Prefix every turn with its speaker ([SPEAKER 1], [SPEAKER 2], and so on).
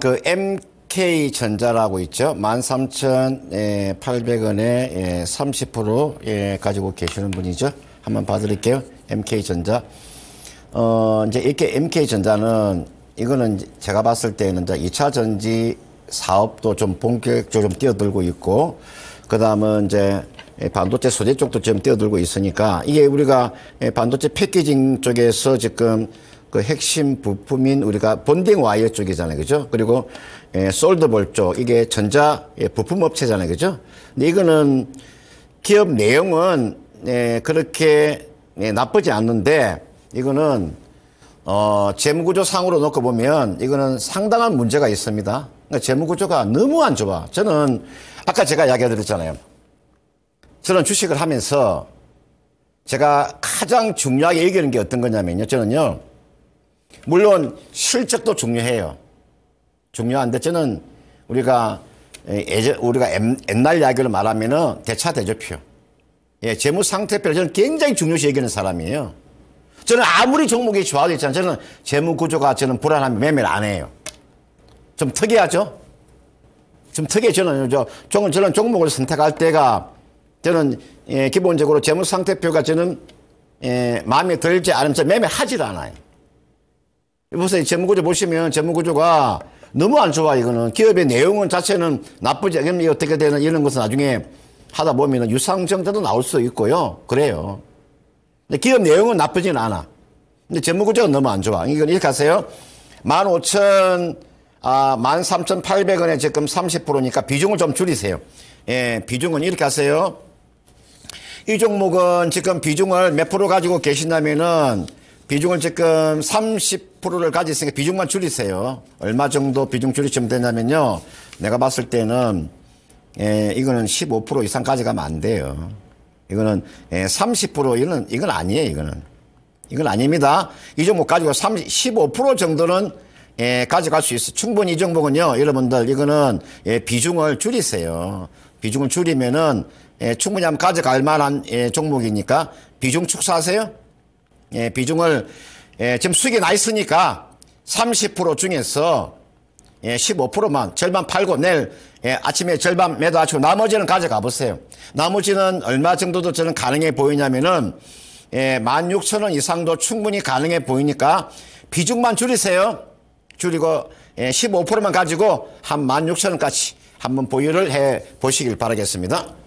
[SPEAKER 1] 그 MK 전자라고 있죠. 13,800원에 30% 예, 예, 가지고 계시는 분이죠. 한번 봐드릴게요. MK 전자. 어, 이제 이렇게 MK 전자는 이거는 제가 봤을 때는 이제 2차 전지 사업도 좀 본격적으로 좀 뛰어들고 있고, 그 다음은 이제 반도체 소재 쪽도 지금 뛰어들고 있으니까 이게 우리가 반도체 패키징 쪽에서 지금 그 핵심 부품인 우리가 본딩 와이어 쪽이잖아요. 그죠? 그리고 예, 솔드볼 쪽. 이게 전자 예, 부품 업체잖아요. 그죠? 근데 이거는 기업 내용은 예, 그렇게 예, 나쁘지 않는데 이거는 어, 재무구조 상으로 놓고 보면 이거는 상당한 문제가 있습니다. 그러니까 재무구조가 너무 안 좋아. 저는 아까 제가 이야기해 드렸잖아요. 저는 주식을 하면서 제가 가장 중요하게 여기는 게 어떤 거냐면요. 저는요. 물론 실적도 중요해요. 중요한데 저는 우리가 예전 우리가 옛날 이야기를 말하면은 대차 대조표. 예, 재무 상태표 저는 굉장히 중요시 여기는 사람이에요. 저는 아무리 종목이 좋아도 있잖아요. 저는 재무 구조가 저는 불안하면 매매를 안 해요. 좀 특이하죠? 좀 특이해 저는 저저 저는 종목을 선택할 때가 저는 예, 기본적으로 재무 상태표가 저는 예, 마음에 들지 않으면 매매하지 않아요. 보세요. 재무구조 보시면 재무구조가 너무 안 좋아, 이거는. 기업의 내용은 자체는 나쁘지 않겠니? 어떻게 되는 이런 것은 나중에 하다 보면 유상증자도 나올 수 있고요. 그래요. 근데 기업 내용은 나쁘진 않아. 근데 재무구조가 너무 안 좋아. 이건 이렇게 하세요. 만 오천 아, 만 삼천 팔백 원에 지금 삼십 프로니까 비중을 좀 줄이세요. 예, 비중은 이렇게 하세요. 이 종목은 지금 비중을 몇 프로 가지고 계신다면은 비중을 지금 30%를 가지으니까 비중만 줄이세요. 얼마 정도 비중 줄이시면 되냐면요. 내가 봤을 때는 예, 이거는 15% 이상 가져가면 안 돼요. 이거는 예, 30% 이는 거 이건 아니에요. 이거는 이건 아닙니다. 이 종목 가지고 30, 15% 정도는 예, 가져갈 수 있어. 충분히 이 종목은요, 여러분들 이거는 예, 비중을 줄이세요. 비중을 줄이면은 예, 충분히 하면 가져갈 만한 예, 종목이니까 비중 축소하세요. 예, 비중을 예, 지금 수익이 나 있으니까 30% 중에서 예, 15%만 절반 팔고 내일 예, 아침에 절반 매도하시고 나머지는 가져가 보세요. 나머지는 얼마 정도도 저는 가능해 보이냐면은 예, 16,000원 이상도 충분히 가능해 보이니까 비중만 줄이세요. 줄이고 예, 15%만 가지고 한 16,000원까지 한번 보유를 해 보시길 바라겠습니다.